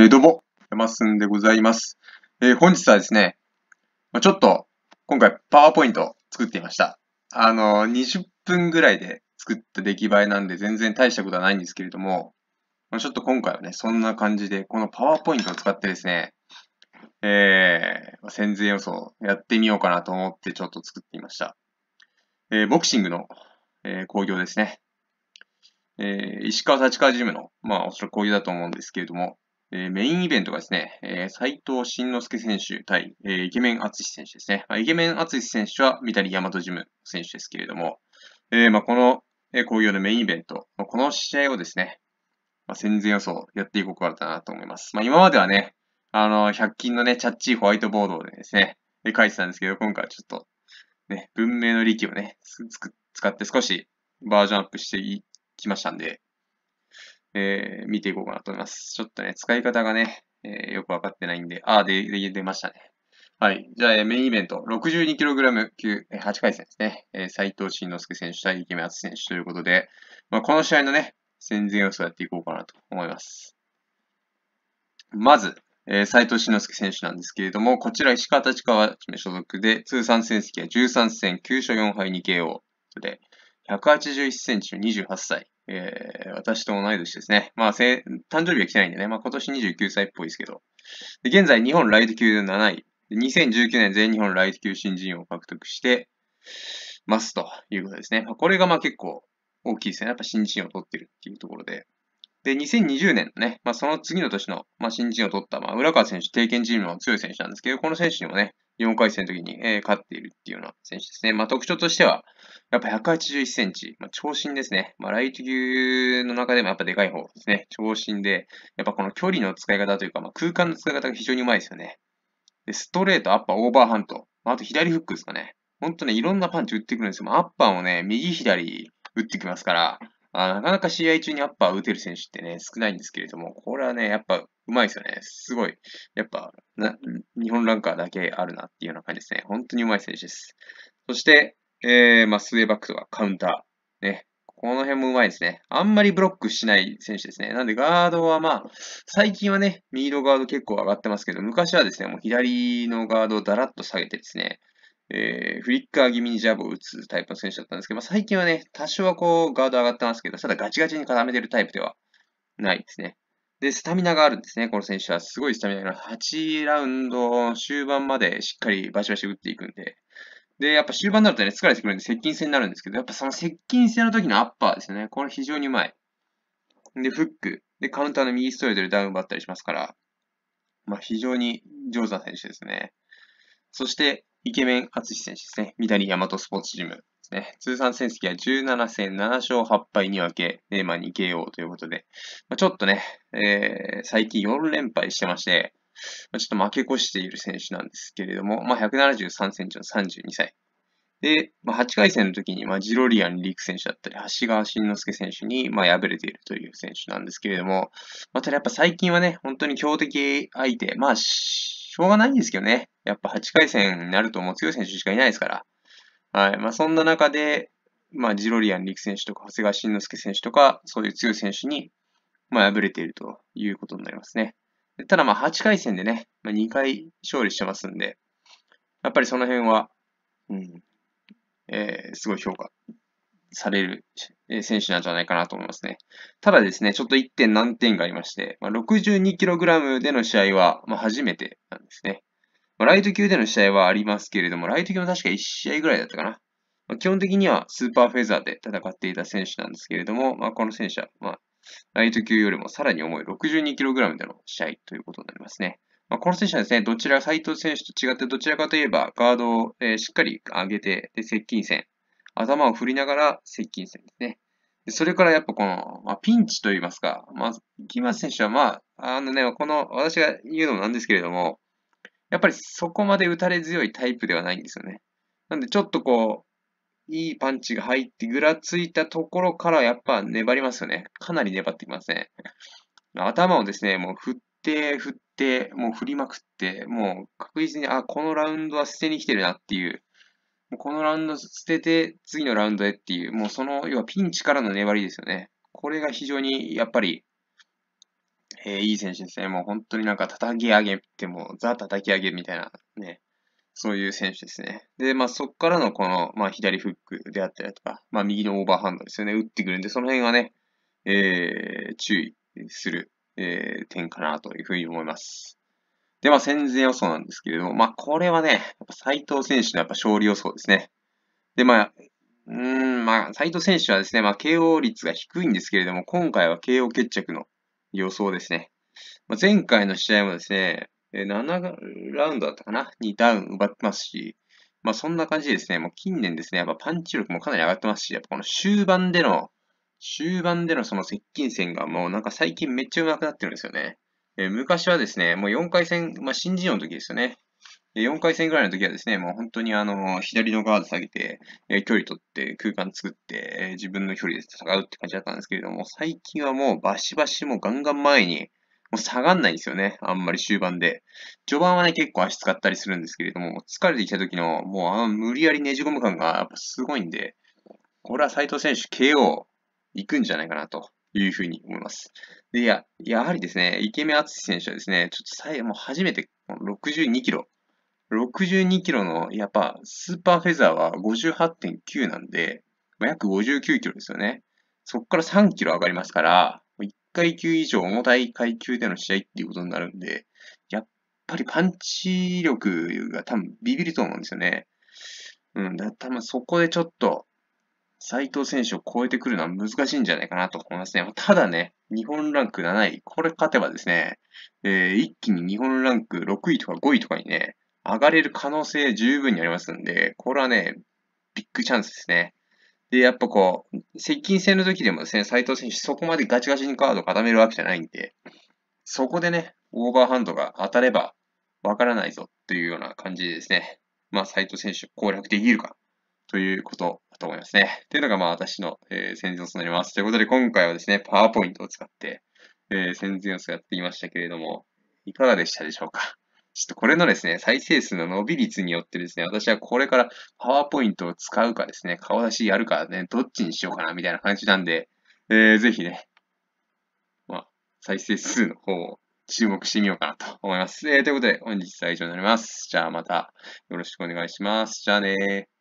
えー、どうも、山すんでございます。えー、本日はですね、まちょっと、今回パワーポイント作ってみました。あのー、20分ぐらいで作った出来栄えなんで全然大したことはないんですけれども、まちょっと今回はね、そんな感じで、このパワーポイントを使ってですね、えー、戦前予想やってみようかなと思ってちょっと作ってみました。えー、ボクシングの、えー、工業ですね。えー、石川立川ジムの、まあおそらく工業だと思うんですけれども、えー、メインイベントがですね、えー、斉藤慎之介選手対、えー、イケメン厚志選手ですね。まあ、イケメン厚志選手は三谷大和ジム選手ですけれども、えー、まあ、この、えー、紅葉のメインイベント、まあ、この試合をですね、まあ、戦前予想やっていこうかなと思います。まあ、今まではね、あの、100均のね、チャッチーホワイトボードでですね、で書いてたんですけど、今回はちょっと、ね、文明の利器をね、使って少しバージョンアップしていきましたんで、えー、見ていこうかなと思います。ちょっとね、使い方がね、えー、よくわかってないんで、あー、で、で出ましたね。はい。じゃあ、えー、メインイベント、62kg 級、えー、8回戦ですね。えー、斎藤慎之介選手対池敦選手ということで、まあ、この試合のね、戦前予想をやっていこうかなと思います。まず、えー、斎藤慎之介選手なんですけれども、こちら石川立川所属で、通算戦績は13戦9勝4敗 2KO。で、181センチの28歳。えー、私と同い年ですね。まあ、誕生日は来てないんでね。まあ、今年29歳っぽいですけど。で現在、日本ライト級で7位。2019年全日本ライト級新人王を獲得してますということですね。まあ、これがまあ結構大きいですね。やっぱ新人を取ってるっていうところで。で、2020年のね、まあ、その次の年の、まあ、新人を取った、まあ、浦川選手、定見チームの強い選手なんですけど、この選手にもね、4回戦の時に、えー、勝っているっていうような選手ですね。まあ、特徴としては、やっぱ181センチ、まあ、長身ですね。まあ、ライト級の中でもやっぱでかい方ですね。長身で、やっぱこの距離の使い方というか、まあ、空間の使い方が非常にうまいですよね。で、ストレート、アッパー、オーバーハント。まあ、あと左フックですかね。ほんとね、いろんなパンチ打ってくるんですよ。まアッパーもね、右左打ってきますから、あなかなか試合中にアッパー打てる選手ってね、少ないんですけれども、これはね、やっぱうまいですよね。すごい。やっぱ、な、日本ランカーだけあるなっていうような感じですね。本当にうまい選手です。そして、えー、まあ、スウェーバックとかカウンター。ね。この辺もうまいですね。あんまりブロックしない選手ですね。なんでガードはまあ、最近はね、右のガード結構上がってますけど、昔はですね、もう左のガードをだらっと下げてですね、えー、フリッカー気味にジャブを打つタイプの選手だったんですけど、まあ、最近はね、多少はこう、ガード上がってますけど、ただガチガチに固めてるタイプではないですね。で、スタミナがあるんですね、この選手は。すごいスタミナがある。8ラウンド終盤までしっかりバシバシ打っていくんで、で、やっぱ終盤になるとね、疲れてくるんで接近戦になるんですけど、やっぱその接近戦の時のアッパーですね。これ非常にうまい。で、フック。で、カウンターの右ストレートでダウン奪ったりしますから、まあ非常に上手な選手ですね。そして、イケメン志選手ですね。三谷大和スポーツジムですね。通算戦績は17戦7勝8敗2分け、ネーマン 2KO ということで、まあ、ちょっとね、えー、最近4連敗してまして、まあ、ちょっと負け越している選手なんですけれども、まあ、173センチの32歳。で、まあ、8回戦の時に、まあ、ジロリアン・リーク選手だったり、橋川慎之介選手に、まあ、敗れているという選手なんですけれども、まあ、ただやっぱ最近はね、本当に強敵相手、まあ、しょうがないんですけどね、やっぱ8回戦になるともう強い選手しかいないですから、はい、まあ、そんな中で、まあ、ジロリアン・リーク選手とか、長谷川慎之介選手とか、そういう強い選手に、まあ、敗れているということになりますね。ただまあ8回戦でね、まあ、2回勝利してますんで、やっぱりその辺は、うん、えー、すごい評価される選手なんじゃないかなと思いますね。ただですね、ちょっと1点難点がありまして、まあ、62kg での試合は、まあ、初めてなんですね。まあ、ライト級での試合はありますけれども、ライト級も確か1試合ぐらいだったかな。まあ、基本的にはスーパーフェザーで戦っていた選手なんですけれども、まあ、この選手は、まあ、ライト級よりもさらに重い 62kg での試合ということになりますね。まあ、この選手はですね、どちら、斎藤選手と違って、どちらかといえば、ガードを、えー、しっかり上げて、で、接近戦。頭を振りながら接近戦ですね。でそれからやっぱこの、まあ、ピンチと言いますか、まあ、キマス選手はまあ、あのね、この、私が言うのもなんですけれども、やっぱりそこまで打たれ強いタイプではないんですよね。なんでちょっとこう、いいパンチが入ってぐらついたところからやっぱ粘りますよね。かなり粘ってきますね。頭をですね、もう振って振って、もう振りまくって、もう確実に、あ、このラウンドは捨てに来てるなっていう。もうこのラウンド捨てて、次のラウンドへっていう、もうその、要はピンチからの粘りですよね。これが非常に、やっぱり、えー、いい選手ですね。もう本当になんか叩き上げても、ザ叩き上げみたいなね、そういう選手ですね。で、まあ、そこからのこの、まあ、左フックであったりとか、まあ、右のオーバーハンドですよね、打ってくるんで、その辺はね、えー、注意する、えー、点かなというふうに思います。で、まあ、戦前予想なんですけれども、まあ、これはね、斎藤選手のやっぱ勝利予想ですね。で、まあ、うん、まあ、斎藤選手はですね、まあ、KO 率が低いんですけれども、今回は KO 決着の予想ですね。まあ、前回の試合もですね、え7ラウンドだったかなにダウン奪ってますし、まあそんな感じですね、もう近年ですね、やっぱパンチ力もかなり上がってますし、やっぱこの終盤での、終盤でのその接近戦がもうなんか最近めっちゃ上手くなってるんですよね。えー、昔はですね、もう4回戦、まあ新人王の時ですよね。4回戦ぐらいの時はですね、もう本当にあの、左のガード下げて、え距離取って空間作って、え自分の距離で戦うって感じだったんですけれども、最近はもうバシバシもうガンガン前に、もう下がんないんですよね。あんまり終盤で。序盤はね、結構足使ったりするんですけれども、疲れてきた時の、もうあの無理やりねじ込む感がやっぱすごいんで、これは斉藤選手 KO 行くんじゃないかなというふうに思います。で、や、やはりですね、イケメン淳選手はですね、ちょっと最もう初めて62キロ。62キロの、やっぱ、スーパーフェザーは58.9なんで、約59キロですよね。そこから3キロ上がりますから、階級以上、重たい階級での試合っていうことになるんで、やっぱりパンチ力が多分ビビると思うんですよね。うん、だ多分そこでちょっと、斎藤選手を超えてくるのは難しいんじゃないかなと思いますね。ただね、日本ランク7位、これ勝てばですね、えー、一気に日本ランク6位とか5位とかにね、上がれる可能性十分にありますんで、これはね、ビッグチャンスですね。で、やっぱこう、接近戦の時でもですね、斉藤選手そこまでガチガチにカード固めるわけじゃないんで、そこでね、オーバーハンドが当たればわからないぞというような感じでですね、まあ、斉藤選手攻略できるかということだと思いますね。というのがまあ私の、えー、戦術となります。ということで今回はですね、パワーポイントを使って、えー、戦術をっていましたけれども、いかがでしたでしょうか。ちょっとこれのですね、再生数の伸び率によってですね、私はこれからパワーポイントを使うかですね、顔出しやるかね、どっちにしようかなみたいな感じなんで、えー、ぜひね、まあ、再生数の方を注目してみようかなと思います。えー、ということで、本日は以上になります。じゃあまたよろしくお願いします。じゃあねー。